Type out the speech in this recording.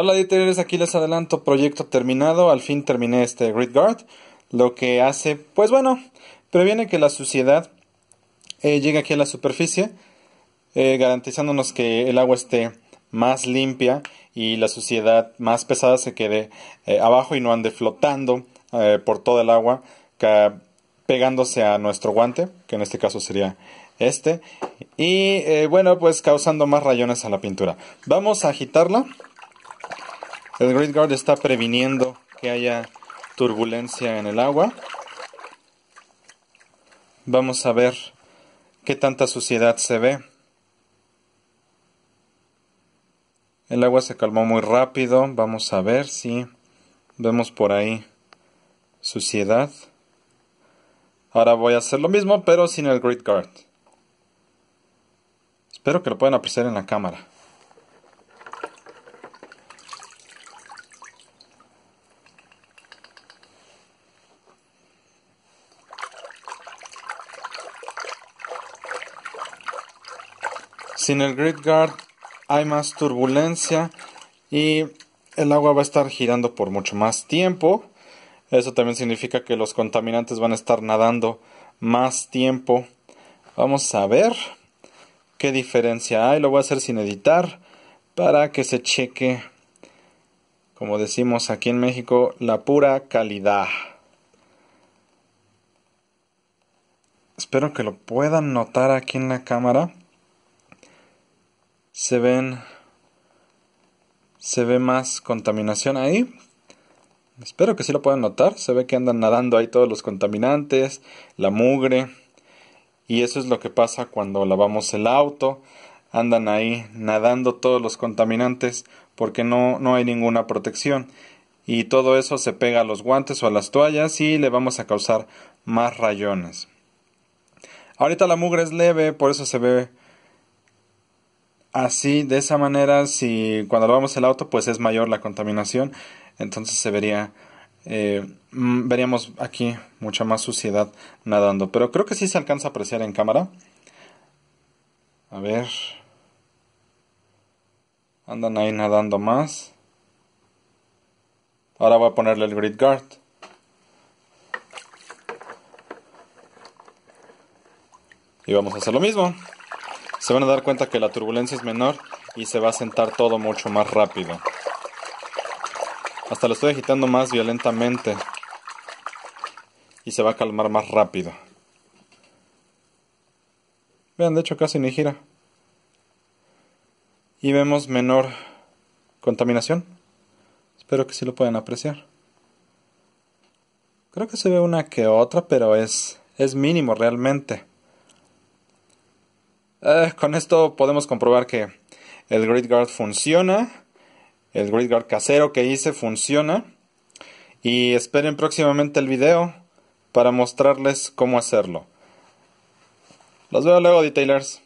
Hola editores, aquí les adelanto proyecto terminado, al fin terminé este Grid Guard, lo que hace, pues bueno, previene que la suciedad eh, llegue aquí a la superficie, eh, garantizándonos que el agua esté más limpia y la suciedad más pesada se quede eh, abajo y no ande flotando por todo el agua, pegándose a nuestro guante, que en este caso sería este, y bueno, pues causando más rayones a la pintura. Vamos a agitarla. El grid Guard está previniendo que haya turbulencia en el agua. Vamos a ver qué tanta suciedad se ve. El agua se calmó muy rápido. Vamos a ver si vemos por ahí suciedad. Ahora voy a hacer lo mismo, pero sin el grid Guard. Espero que lo puedan apreciar en la cámara. Sin el grid guard hay más turbulencia y el agua va a estar girando por mucho más tiempo. Eso también significa que los contaminantes van a estar nadando más tiempo. Vamos a ver qué diferencia hay. Lo voy a hacer sin editar para que se cheque, como decimos aquí en México, la pura calidad. Espero que lo puedan notar aquí en la cámara se ven se ve más contaminación ahí. Espero que sí lo puedan notar. Se ve que andan nadando ahí todos los contaminantes, la mugre. Y eso es lo que pasa cuando lavamos el auto. Andan ahí nadando todos los contaminantes porque no, no hay ninguna protección. Y todo eso se pega a los guantes o a las toallas y le vamos a causar más rayones. Ahorita la mugre es leve, por eso se ve Así, de esa manera, si cuando lavamos el auto, pues es mayor la contaminación, entonces se vería, eh, mm, veríamos aquí mucha más suciedad nadando. Pero creo que sí se alcanza a apreciar en cámara. A ver. Andan ahí nadando más. Ahora voy a ponerle el grid guard. Y vamos a hacer lo mismo se van a dar cuenta que la turbulencia es menor y se va a sentar todo mucho más rápido. Hasta lo estoy agitando más violentamente y se va a calmar más rápido. Vean, de hecho casi ni gira. Y vemos menor contaminación. Espero que sí lo puedan apreciar. Creo que se ve una que otra, pero es, es mínimo realmente. Eh, con esto podemos comprobar que el grid guard funciona, el grid guard casero que hice funciona y esperen próximamente el video para mostrarles cómo hacerlo. Los veo luego, detailers.